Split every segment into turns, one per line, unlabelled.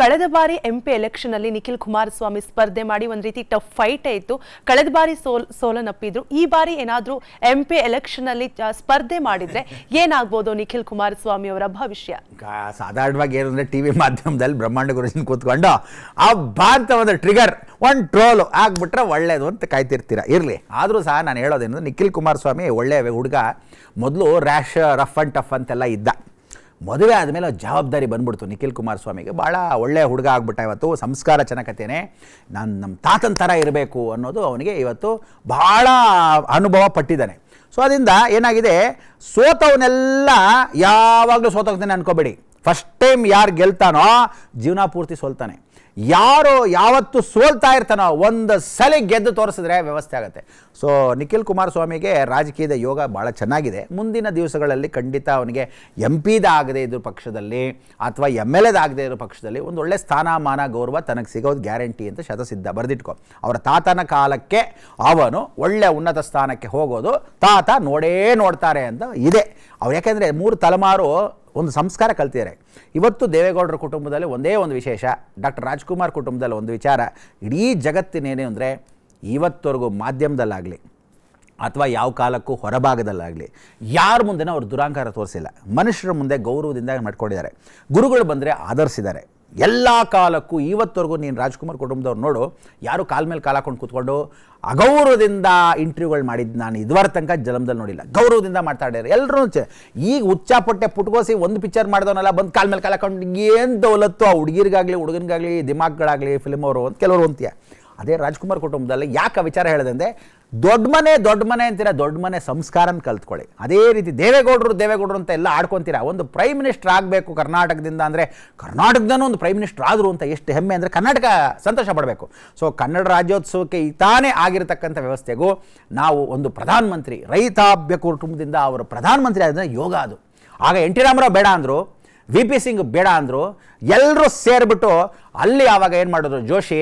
ಕಳೆದ ಬಾರಿ MP election ಅಲ್ಲಿ ನಿಖಿಲ್ ಕುಮಾರಸ್ವಾಮಿ ಸ್ಪರ್ಧೆ ಮಾಡಿ ಒಂದ್ ರೀತಿ ಟಫ್ ಫೈಟ್ ಇತ್ತು ಕಳೆದ ಬಾರಿ ಸೋಲ್ ಸೋಲನ್ನಪ್ಪಿದ್ರು ಈ ಬಾರಿ ಏನಾದ್ರೂ ಎಂಪಿ ಎಲೆಕ್ಷನ್ ಅಲ್ಲಿ ಸ್ಪರ್ಧೆ ಮಾಡಿದ್ರೆ ಏನಾಗ್ಬೋದು ನಿಖಿಲ್ ಕುಮಾರಸ್ವಾಮಿ ಅವರ ಭವಿಷ್ಯ ಸಾಧಾರಣವಾಗಿ ಏನಂದ್ರೆ ಅಂದ್ರೆ ಟಿವಿ ಮಾಧ್ಯಮದಲ್ಲಿ ಬ್ರಹ್ಮಾಂಡ ಗುರುಜಿನ ಕೂತ್ಕೊಂಡು ಆ ಒಂದು ಟ್ರಿಗರ್ ಒಂದು ಟ್ರೋಲು ಆಗ್ಬಿಟ್ರೆ ಒಳ್ಳೇದು ಅಂತ ಕಾಯ್ತಿರ್ತೀರ ಇರಲಿ ಆದರೂ ಸಹ ನಾನು ಹೇಳೋದೇನು ನಿಖಿಲ್ ಕುಮಾರಸ್ವಾಮಿ ಒಳ್ಳೆಯ ಹುಡುಗ ಮೊದಲು ರ್ಯಾಶ್ ರಫ್ ಆ್ಯಂಡ್ ಟಫ್ ಅಂತೆಲ್ಲ ಇದ್ದ ಮದುವೆ ಆದಮೇಲೆ ಜವಾಬ್ದಾರಿ ಬಂದ್ಬಿಡ್ತು ನಿಖಿಲ್ ಕುಮಾರಸ್ವಾಮಿಗೆ ಭಾಳ ಒಳ್ಳೆಯ ಹುಡುಗ ಆಗ್ಬಿಟ್ಟ ಇವತ್ತು ಸಂಸ್ಕಾರ ಚೆನ್ನಕತೆಯೇ ನಾನು ನಮ್ಮ ತಾತನ ಥರ ಇರಬೇಕು ಅನ್ನೋದು ಅವನಿಗೆ ಇವತ್ತು ಭಾಳ ಅನುಭವ ಪಟ್ಟಿದ್ದಾನೆ ಸೊ ಅದರಿಂದ ಏನಾಗಿದೆ ಸೋತವನ್ನೆಲ್ಲ ಯಾವಾಗಲೂ ಸೋತೋಗ್ತಾನೆ ಅನ್ಕೋಬೇಡಿ ಫಸ್ಟ್ ಟೈಮ್ ಯಾರು ಗೆಲ್ತಾನೋ ಜೀವನ ಪೂರ್ತಿ ಸೋಲ್ತಾನೆ ಯಾರು ಯಾವತ್ತು ಸೋಲ್ತಾ ಇರ್ತಾನೋ ಒಂದು ಸಲ ಗೆದ್ದು ತೋರಿಸಿದ್ರೆ ವ್ಯವಸ್ಥೆ ಆಗುತ್ತೆ ಸೊ ನಿಖಿಲ್ ಕುಮಾರಸ್ವಾಮಿಗೆ ರಾಜಕೀಯದ ಯೋಗ ಭಾಳ ಚೆನ್ನಾಗಿದೆ ಮುಂದಿನ ದಿವಸಗಳಲ್ಲಿ ಖಂಡಿತ ಅವನಿಗೆ ಎಂ ಪಿದಾಗದೇ ಇದ್ರ ಪಕ್ಷದಲ್ಲಿ ಅಥವಾ ಎಮ್ ಎಲ್ ಎದಾಗದೇ ಇರೋ ಪಕ್ಷದಲ್ಲಿ ಒಂದು ಒಳ್ಳೆ ಸ್ಥಾನಮಾನ ಗೌರವ ತನಗೆ ಸಿಗೋದು ಗ್ಯಾರಂಟಿ ಅಂತ ಶತಸಿದ್ಧ ಬರೆದಿಟ್ಕೊ ಅವರ ತಾತನ ಕಾಲಕ್ಕೆ ಅವನು ಒಳ್ಳೆ ಉನ್ನತ ಸ್ಥಾನಕ್ಕೆ ಹೋಗೋದು ತಾತ ನೋಡೇ ನೋಡ್ತಾರೆ ಅಂತ ಇದೆ ಅವ್ರು ಯಾಕೆಂದರೆ ಮೂರು ತಲೆಮಾರು ಒಂದು ಸಂಸ್ಕಾರ ಕಲ್ತಿದ್ದಾರೆ ಇವತ್ತು ದೇವೇಗೌಡರ ಕುಟುಂಬದಲ್ಲಿ ಒಂದೇ ಒಂದು ವಿಶೇಷ ಡಾಕ್ಟರ್ ರಾಜ್ಕುಮಾರ್ ಕುಟುಂಬದಲ್ಲಿ ಒಂದು ವಿಚಾರ ಇಡೀ ಜಗತ್ತಿನೇನು ಅಂದರೆ ಇವತ್ತವರೆಗೂ ಮಾಧ್ಯಮದಲ್ಲಾಗಲಿ ಅಥವಾ ಯಾವ ಕಾಲಕ್ಕೂ ಹೊರಭಾಗದಲ್ಲಾಗಲಿ ಯಾರ ಮುಂದೆನೂ ಅವರು ದುರಾಂಕಾರ ತೋರಿಸಿಲ್ಲ ಮನುಷ್ಯರ ಮುಂದೆ ಗೌರವದಿಂದ ಮಾಡ್ಕೊಂಡಿದ್ದಾರೆ ಗುರುಗಳು ಬಂದರೆ ಆಧರಿಸಿದ್ದಾರೆ ಎಲ್ಲ ಕಾಲಕ್ಕೂ ಇವತ್ತವರೆಗೂ ನೀನು ರಾಜ್ಕುಮಾರ್ ಕುಟುಂಬದವ್ರು ನೋಡು ಯಾರು ಕಾಲ ಮೇಲೆ ಕಾಲ ಹಾಕೊಂಡು ಕೂತ್ಕೊಂಡು ಅಗೌರವದಿಂದ ಇಂಟ್ರ್ಯೂಗಳು ಮಾಡಿದ್ದು ನಾನು ಇದುವರ ತನಕ ಜಲಮದಲ್ಲಿ ನೋಡಿಲ್ಲ ಗೌರವದಿಂದ ಮಾತಾಡ್ಯಾರ ಎಲ್ಲರೂ ಈಗ ಹುಚ್ಚಾಪಟ್ಟೆ ಪುಟ್ಕೋಸಿ ಒಂದು ಪಿಕ್ಚರ್ ಮಾಡಿದವನಲ್ಲ ಬಂದು ಕಾಲ ಮೇಲೆ ಕಾಲ ಹಾಕೊಂಡು ಏನು ದೌಲತ್ತು ಆ ಹುಡುಗಿರಿಗಾಗಲಿ ಹುಡುಗನಿಗಾಗಲಿ ದಿಮಾಗ್ಗಳಾಗಲಿ ಫಿಲ್ಮ್ ಅವರು ಅಂತ ಕೆಲವರು ಅಂತೀಯ ಅದೇ ರಾಜ್ಕುಮಾರ್ ಕುಟುಂಬದಲ್ಲಿ ಯಾಕೆ ವಿಚಾರ ಹೇಳಿದೆ ದೊಡ್ಡ ಮನೆ ದೊಡ್ಡ ಮನೆ ಅಂತೀರ ದೊಡ್ಡ ಮನೆ ಸಂಸ್ಕಾರನ ಕಲ್ತ್ಕೊಳ್ಳಿ ಅದೇ ರೀತಿ ದೇವೇಗೌಡರು ದೇವೇಗೌಡರು ಅಂತ ಎಲ್ಲ ಆಡ್ಕೊತೀರಾ ಒಂದು ಪ್ರೈಮ್ ಮಿನಿಸ್ಟರ್ ಆಗಬೇಕು ಕರ್ನಾಟಕದಿಂದ ಅಂದರೆ ಕರ್ನಾಟಕದನ್ನು ಒಂದು ಪ್ರೈಮ್ ಮಿನಿಸ್ಟರ್ ಆದರು ಅಂತ ಎಷ್ಟು ಹೆಮ್ಮೆ ಅಂದರೆ ಕರ್ನಾಟಕ ಸಂತೋಷ ಪಡಬೇಕು ಸೊ ಕನ್ನಡ ರಾಜ್ಯೋತ್ಸವಕ್ಕೆ ತಾನೇ ಆಗಿರತಕ್ಕಂಥ ವ್ಯವಸ್ಥೆಗೂ ನಾವು ಒಂದು ಪ್ರಧಾನಮಂತ್ರಿ ರೈತಾಭ್ಯ ಕುಟುಂಬದಿಂದ ಅವರು ಪ್ರಧಾನಮಂತ್ರಿ ಆದ ಯೋಗ ಅದು ಆಗ ಎನ್ ಟಿ ರಾಮರಾವ್ ಬೇಡ ಅಂದರು ವಿ ಪಿ ಸಿಂಗ್ ಬೇಡ ಅಂದರು ಎಲ್ಲರೂ ಸೇರಿಬಿಟ್ಟು ಅಲ್ಲಿ ಆವಾಗ ಏನು ಮಾಡಿದ್ರು ಜೋಶಿ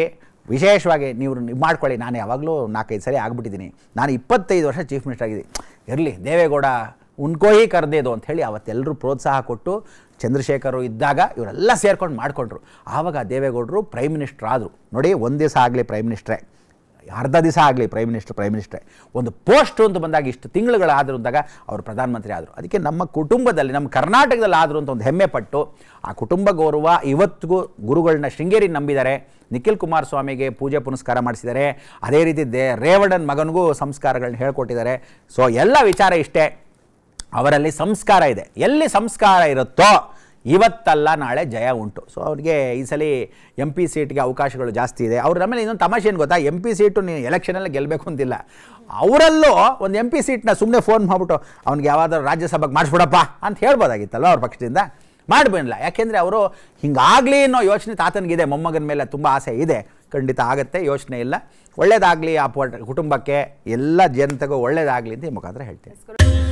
ವಿಶೇಷವಾಗಿ ನೀವು ಮಾಡ್ಕೊಳ್ಳಿ ನಾನು ಯಾವಾಗಲೂ ನಾಲ್ಕೈದು ಸರಿ ಆಗಿಬಿಟ್ಟಿದ್ದೀನಿ ನಾನು ಇಪ್ಪತ್ತೈದು ವರ್ಷ ಚೀಫ್ ಮಿನಿಸ್ಟರ್ ಆಗಿದ್ದೀನಿ ಇರಲಿ ದೇವೇಗೌಡ ಉಣ್ಕೋಯಿ ಕರೆದೇದು ಅಂಥೇಳಿ ಅವತ್ತೆಲ್ಲರೂ ಪ್ರೋತ್ಸಾಹ ಕೊಟ್ಟು ಚಂದ್ರಶೇಖರು ಇದ್ದಾಗ ಇವರೆಲ್ಲ ಸೇರ್ಕೊಂಡು ಮಾಡಿಕೊಂಡ್ರು ಆವಾಗ ದೇವೇಗೌಡರು ಪ್ರೈಮ್ ಮಿನಿಸ್ಟ್ರ್ ಆದರು ನೋಡಿ ಒಂದು ದಿವಸ ಆಗಲಿ ಪ್ರೈಮ್ ಮಿನಿಸ್ಟ್ರೇ ಅರ್ಧ ದಿವಸ ಆಗಲಿ ಪ್ರೈಮ್ ಮಿನಿಸ್ಟರ್ ಪ್ರೈಮ್ ಮಿನಿಸ್ಟ್ರೆ ಒಂದು ಪೋಸ್ಟ್ ಅಂತ ಬಂದಾಗ ಇಷ್ಟು ತಿಂಗಳುಗಳಾದರೂ ಅಂದಾಗ ಅವರು ಪ್ರಧಾನಮಂತ್ರಿ ಆದರು ಅದಕ್ಕೆ ನಮ್ಮ ಕುಟುಂಬದಲ್ಲಿ ನಮ್ಮ ಕರ್ನಾಟಕದಲ್ಲಿ ಆದರೂ ಅಂತ ಒಂದು ಹೆಮ್ಮೆ ಪಟ್ಟು ಆ ಕುಟುಂಬ ಗೌರವ ಇವತ್ತಿಗೂ ಗುರುಗಳನ್ನ ಶೃಂಗೇರಿ ನಂಬಿದ್ದಾರೆ ನಿಖಿಲ್ ಕುಮಾರಸ್ವಾಮಿಗೆ ಪೂಜೆ ಪುನಸ್ಕಾರ ಮಾಡಿಸಿದ್ದಾರೆ ಅದೇ ರೀತಿ ದೇ ರೇವಣ್ಣನ ಮಗನಿಗೂ ಸಂಸ್ಕಾರಗಳನ್ನ ಹೇಳ್ಕೊಟ್ಟಿದ್ದಾರೆ ಸೊ ಎಲ್ಲ ವಿಚಾರ ಇಷ್ಟೇ ಅವರಲ್ಲಿ ಸಂಸ್ಕಾರ ಇದೆ ಎಲ್ಲಿ ಸಂಸ್ಕಾರ ಇರುತ್ತೋ ಇವತ್ತಲ್ಲ ನಾಳೆ ಜಯ ಉಂಟು ಸೊ ಅವ್ರಿಗೆ ಈ ಸಲ ಎಂ ಪಿ ಸೀಟ್ಗೆ ಅವಕಾಶಗಳು ಜಾಸ್ತಿ ಇದೆ ಅವ್ರ ಮೇಲೆ ಇನ್ನೊಂದು ತಮಾಷೆ ಏನು ಗೊತ್ತಾ ಎಂ ಪಿ ಸೀಟು ನೀನು ಎಲೆಕ್ಷನಲ್ಲಿ ಗೆಲ್ಲಬೇಕು ಅಂತಿಲ್ಲ ಅವರಲ್ಲೂ ಒಂದು ಎಂ ಪಿ ಸೀಟ್ನ ಸುಮ್ಮನೆ ಫೋನ್ ಮಾಡಿಬಿಟ್ಟು ಅವ್ನಿಗೆ ಯಾವಾದರೂ ರಾಜ್ಯಸಭೆಗೆ ಮಾಡಿಸ್ಬಿಡಪ್ಪ ಅಂತ ಹೇಳ್ಬೋದಾಗಿತ್ತಲ್ಲ ಅವ್ರ ಪಕ್ಷದಿಂದ ಮಾಡ್ಬೇನಿಲ್ಲ ಯಾಕೆಂದರೆ ಅವರು ಹಿಂಗಾಗಲಿ ಅನ್ನೋ ಯೋಚನೆ ತಾತನಿಗಿದೆ ಮೊಮ್ಮಗನ ಮೇಲೆ ತುಂಬ ಆಸೆ ಇದೆ ಖಂಡಿತ ಆಗುತ್ತೆ ಯೋಚನೆ ಇಲ್ಲ ಒಳ್ಳೇದಾಗಲಿ ಆ ಕುಟುಂಬಕ್ಕೆ ಎಲ್ಲ ಜನತೆಗೂ ಒಳ್ಳೇದಾಗಲಿ ಅಂತ ಈ ಮುಖಾಂತರ ಹೇಳ್ತೀನಿ